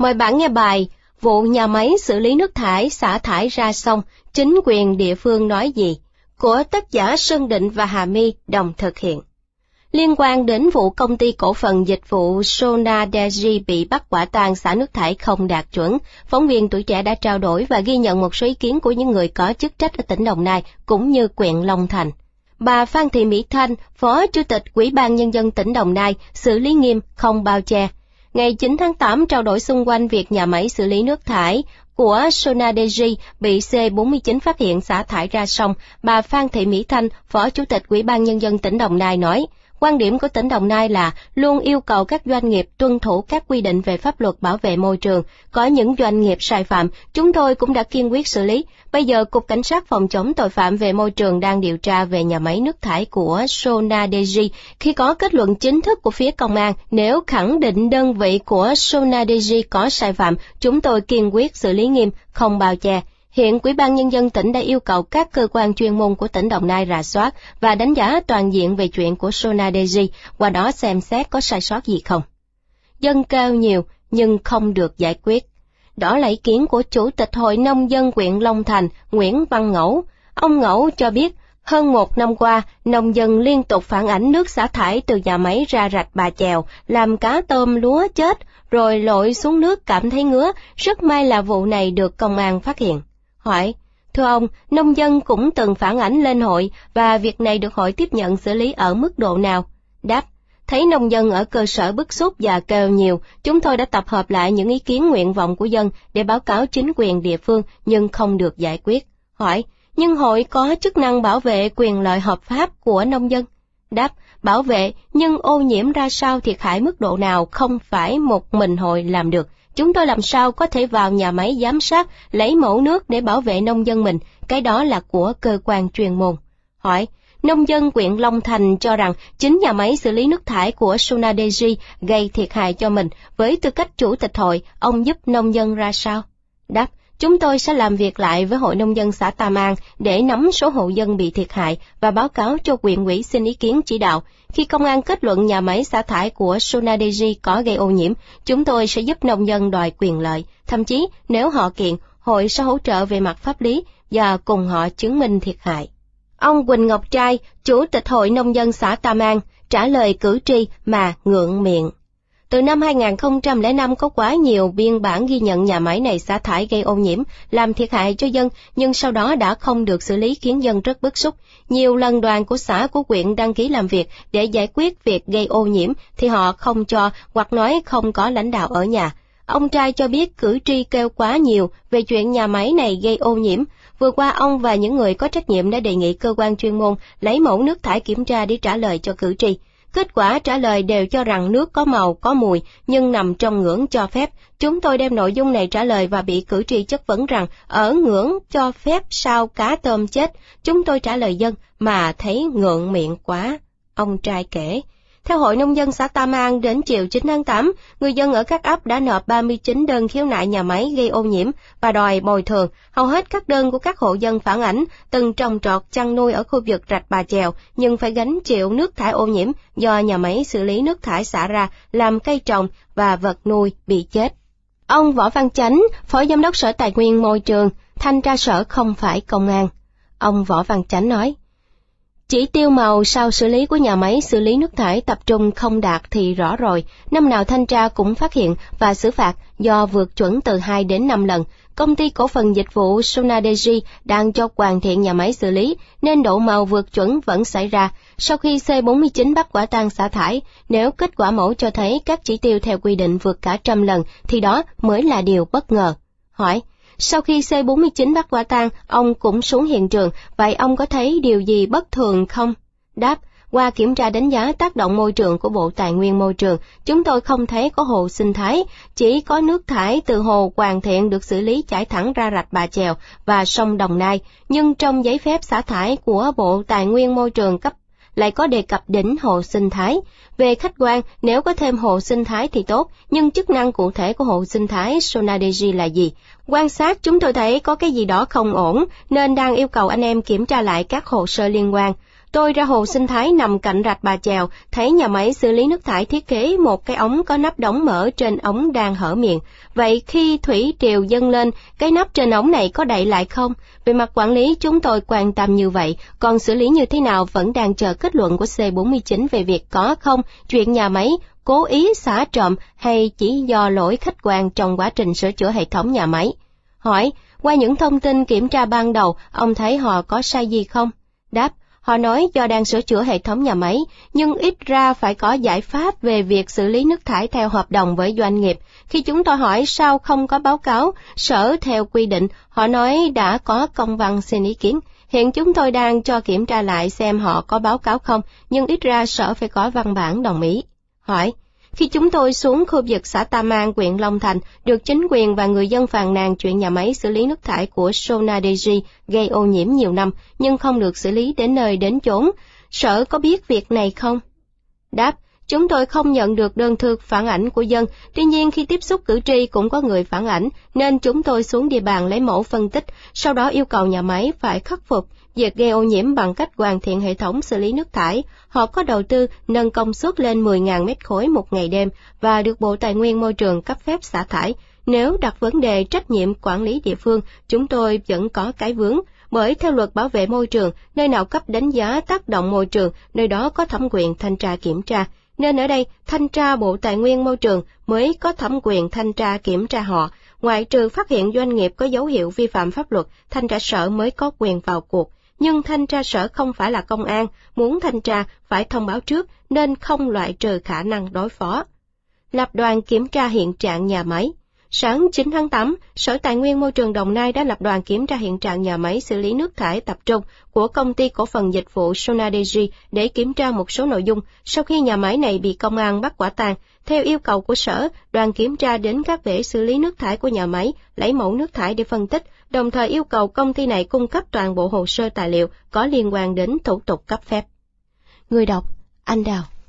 Mời bạn nghe bài Vụ nhà máy xử lý nước thải xả thải ra sông, chính quyền địa phương nói gì? của tác giả Sơn Định và Hà My đồng thực hiện. Liên quan đến vụ công ty cổ phần dịch vụ Sona Deji bị bắt quả tang xả nước thải không đạt chuẩn, phóng viên tuổi trẻ đã trao đổi và ghi nhận một số ý kiến của những người có chức trách ở tỉnh Đồng Nai cũng như quyện Long Thành. Bà Phan Thị Mỹ Thanh, Phó Chủ tịch Ủy ban Nhân dân tỉnh Đồng Nai, xử lý nghiêm, không bao che, Ngày 9 tháng 8 trao đổi xung quanh việc nhà máy xử lý nước thải của Sonadeji bị C49 phát hiện xả thải ra sông, bà Phan Thị Mỹ Thanh, Phó Chủ tịch Ủy ban Nhân dân tỉnh Đồng Nai nói – Quan điểm của tỉnh Đồng Nai là luôn yêu cầu các doanh nghiệp tuân thủ các quy định về pháp luật bảo vệ môi trường. Có những doanh nghiệp sai phạm, chúng tôi cũng đã kiên quyết xử lý. Bây giờ Cục Cảnh sát phòng chống tội phạm về môi trường đang điều tra về nhà máy nước thải của Sonadeji. Khi có kết luận chính thức của phía công an, nếu khẳng định đơn vị của Sonadeji có sai phạm, chúng tôi kiên quyết xử lý nghiêm, không bao che. Hiện Quỹ ban Nhân dân tỉnh đã yêu cầu các cơ quan chuyên môn của tỉnh Đồng Nai rà soát và đánh giá toàn diện về chuyện của Sona Deji, qua đó xem xét có sai sót gì không. Dân cao nhiều nhưng không được giải quyết. Đó là ý kiến của Chủ tịch Hội Nông dân huyện Long Thành Nguyễn Văn Ngẫu. Ông Ngẫu cho biết hơn một năm qua, nông dân liên tục phản ánh nước xả thải từ nhà máy ra rạch bà chèo, làm cá tôm lúa chết, rồi lội xuống nước cảm thấy ngứa, rất may là vụ này được công an phát hiện hỏi, thưa ông, nông dân cũng từng phản ảnh lên hội và việc này được hội tiếp nhận xử lý ở mức độ nào? Đáp, thấy nông dân ở cơ sở bức xúc và kêu nhiều, chúng tôi đã tập hợp lại những ý kiến nguyện vọng của dân để báo cáo chính quyền địa phương nhưng không được giải quyết. Hỏi, nhưng hội có chức năng bảo vệ quyền lợi hợp pháp của nông dân? Đáp, bảo vệ, nhưng ô nhiễm ra sao thiệt hại mức độ nào không phải một mình hội làm được, Chúng tôi làm sao có thể vào nhà máy giám sát, lấy mẫu nước để bảo vệ nông dân mình, cái đó là của cơ quan truyền môn. Hỏi, nông dân quyện Long Thành cho rằng chính nhà máy xử lý nước thải của Sunadeji gây thiệt hại cho mình, với tư cách chủ tịch hội, ông giúp nông dân ra sao? Đáp, Chúng tôi sẽ làm việc lại với Hội Nông dân xã Tam An để nắm số hộ dân bị thiệt hại và báo cáo cho quyền ủy xin ý kiến chỉ đạo. Khi công an kết luận nhà máy xả thải của Sonadeji có gây ô nhiễm, chúng tôi sẽ giúp nông dân đòi quyền lợi. Thậm chí, nếu họ kiện, hội sẽ hỗ trợ về mặt pháp lý và cùng họ chứng minh thiệt hại. Ông Quỳnh Ngọc Trai, Chủ tịch Hội Nông dân xã Tam An, trả lời cử tri mà ngượng miệng. Từ năm 2005 có quá nhiều biên bản ghi nhận nhà máy này xả thải gây ô nhiễm, làm thiệt hại cho dân, nhưng sau đó đã không được xử lý khiến dân rất bức xúc. Nhiều lần đoàn của xã của huyện đăng ký làm việc để giải quyết việc gây ô nhiễm thì họ không cho hoặc nói không có lãnh đạo ở nhà. Ông trai cho biết cử tri kêu quá nhiều về chuyện nhà máy này gây ô nhiễm. Vừa qua ông và những người có trách nhiệm đã đề nghị cơ quan chuyên môn lấy mẫu nước thải kiểm tra để trả lời cho cử tri. Kết quả trả lời đều cho rằng nước có màu, có mùi, nhưng nằm trong ngưỡng cho phép. Chúng tôi đem nội dung này trả lời và bị cử tri chất vấn rằng ở ngưỡng cho phép sao cá tôm chết. Chúng tôi trả lời dân mà thấy ngượng miệng quá. Ông trai kể. Theo Hội Nông dân xã Tam An, đến chiều 9 tháng 8, người dân ở các ấp đã nộp 39 đơn khiếu nại nhà máy gây ô nhiễm và đòi bồi thường. Hầu hết các đơn của các hộ dân phản ảnh từng trồng trọt chăn nuôi ở khu vực rạch Bà Chèo nhưng phải gánh chịu nước thải ô nhiễm do nhà máy xử lý nước thải xả ra làm cây trồng và vật nuôi bị chết. Ông Võ Văn Chánh, Phó Giám đốc Sở Tài nguyên Môi trường, thanh tra sở không phải công an. Ông Võ Văn Chánh nói, chỉ tiêu màu sau xử lý của nhà máy xử lý nước thải tập trung không đạt thì rõ rồi, năm nào thanh tra cũng phát hiện và xử phạt do vượt chuẩn từ 2 đến 5 lần. Công ty cổ phần dịch vụ Sonadeji đang cho hoàn thiện nhà máy xử lý, nên độ màu vượt chuẩn vẫn xảy ra. Sau khi C49 bắt quả tang xả thải, nếu kết quả mẫu cho thấy các chỉ tiêu theo quy định vượt cả trăm lần thì đó mới là điều bất ngờ. Hỏi, sau khi C-49 bắt quả tang, ông cũng xuống hiện trường, vậy ông có thấy điều gì bất thường không? Đáp, qua kiểm tra đánh giá tác động môi trường của Bộ Tài nguyên Môi trường, chúng tôi không thấy có hồ sinh thái, chỉ có nước thải từ hồ hoàn Thiện được xử lý chảy thẳng ra rạch Bà Chèo và sông Đồng Nai, nhưng trong giấy phép xả thải của Bộ Tài nguyên Môi trường cấp lại có đề cập đến hồ sinh thái. Về khách quan, nếu có thêm hồ sinh thái thì tốt, nhưng chức năng cụ thể của hồ sinh thái Sonadeji là gì? Quan sát chúng tôi thấy có cái gì đó không ổn, nên đang yêu cầu anh em kiểm tra lại các hồ sơ liên quan. Tôi ra hồ sinh thái nằm cạnh rạch bà chèo, thấy nhà máy xử lý nước thải thiết kế một cái ống có nắp đóng mở trên ống đang hở miệng. Vậy khi thủy triều dâng lên, cái nắp trên ống này có đậy lại không? Về mặt quản lý chúng tôi quan tâm như vậy, còn xử lý như thế nào vẫn đang chờ kết luận của C49 về việc có không chuyện nhà máy cố ý xả trộm hay chỉ do lỗi khách quan trong quá trình sửa chữa hệ thống nhà máy. Hỏi, qua những thông tin kiểm tra ban đầu, ông thấy họ có sai gì không? Đáp, Họ nói do đang sửa chữa hệ thống nhà máy, nhưng ít ra phải có giải pháp về việc xử lý nước thải theo hợp đồng với doanh nghiệp. Khi chúng tôi hỏi sao không có báo cáo, sở theo quy định, họ nói đã có công văn xin ý kiến. Hiện chúng tôi đang cho kiểm tra lại xem họ có báo cáo không, nhưng ít ra sở phải có văn bản đồng ý. Hỏi, khi chúng tôi xuống khu vực xã Tam An, huyện Long Thành, được chính quyền và người dân phàn nàn chuyện nhà máy xử lý nước thải của Sonadeji gây ô nhiễm nhiều năm, nhưng không được xử lý đến nơi đến chốn. Sở có biết việc này không? Đáp, Chúng tôi không nhận được đơn thư phản ảnh của dân, tuy nhiên khi tiếp xúc cử tri cũng có người phản ảnh, nên chúng tôi xuống địa bàn lấy mẫu phân tích, sau đó yêu cầu nhà máy phải khắc phục việc gây ô nhiễm bằng cách hoàn thiện hệ thống xử lý nước thải. Họ có đầu tư nâng công suất lên 10.000 mét khối một ngày đêm và được Bộ Tài nguyên Môi trường cấp phép xả thải. Nếu đặt vấn đề trách nhiệm quản lý địa phương, chúng tôi vẫn có cái vướng bởi theo luật bảo vệ môi trường, nơi nào cấp đánh giá tác động môi trường, nơi đó có thẩm quyền thanh tra kiểm tra nên ở đây thanh tra Bộ Tài nguyên Môi trường mới có thẩm quyền thanh tra kiểm tra họ, ngoại trừ phát hiện doanh nghiệp có dấu hiệu vi phạm pháp luật, thanh tra sở mới có quyền vào cuộc. Nhưng thanh tra sở không phải là công an, muốn thanh tra phải thông báo trước nên không loại trừ khả năng đối phó. Lập đoàn kiểm tra hiện trạng nhà máy, Sáng 9 tháng 8, Sở Tài nguyên Môi trường Đồng Nai đã lập đoàn kiểm tra hiện trạng nhà máy xử lý nước thải tập trung của công ty cổ phần dịch vụ Sonadeji để kiểm tra một số nội dung sau khi nhà máy này bị công an bắt quả tang. Theo yêu cầu của Sở, đoàn kiểm tra đến các bể xử lý nước thải của nhà máy, lấy mẫu nước thải để phân tích, đồng thời yêu cầu công ty này cung cấp toàn bộ hồ sơ tài liệu có liên quan đến thủ tục cấp phép. Người đọc, anh Đào